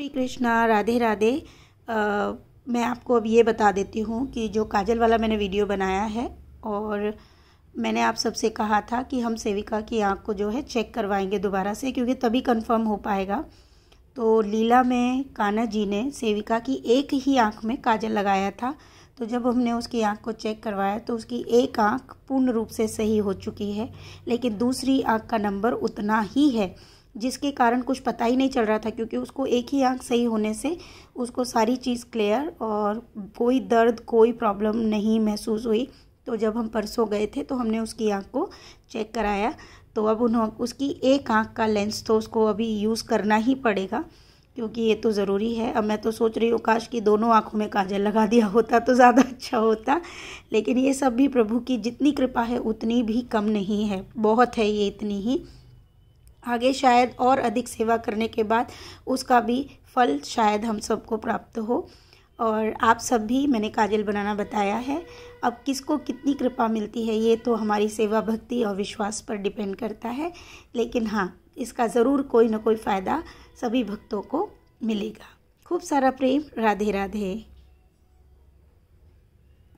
श्री कृष्णा राधे राधे आ, मैं आपको अब ये बता देती हूँ कि जो काजल वाला मैंने वीडियो बनाया है और मैंने आप सबसे कहा था कि हम सेविका की आँख को जो है चेक करवाएंगे दोबारा से क्योंकि तभी कंफर्म हो पाएगा तो लीला में कान्हा जी ने सेविका की एक ही आँख में काजल लगाया था तो जब हमने उसकी आँख को चेक करवाया तो उसकी एक आँख पूर्ण रूप से सही हो चुकी है लेकिन दूसरी आँख का नंबर उतना ही है जिसके कारण कुछ पता ही नहीं चल रहा था क्योंकि उसको एक ही आँख सही होने से उसको सारी चीज़ क्लियर और कोई दर्द कोई प्रॉब्लम नहीं महसूस हुई तो जब हम परसों गए थे तो हमने उसकी आँख को चेक कराया तो अब उन्होंने उसकी एक आँख का लेंस तो उसको अभी यूज़ करना ही पड़ेगा क्योंकि ये तो ज़रूरी है अब मैं तो सोच रही हूँ काश कि दोनों आँखों में काजल लगा दिया होता तो ज़्यादा अच्छा होता लेकिन ये सब भी प्रभु की जितनी कृपा है उतनी भी कम नहीं है बहुत है ये इतनी ही आगे शायद और अधिक सेवा करने के बाद उसका भी फल शायद हम सबको प्राप्त हो और आप सब भी मैंने काजल बनाना बताया है अब किसको कितनी कृपा मिलती है ये तो हमारी सेवा भक्ति और विश्वास पर डिपेंड करता है लेकिन हाँ इसका ज़रूर कोई ना कोई फ़ायदा सभी भक्तों को मिलेगा खूब सारा प्रेम राधे राधे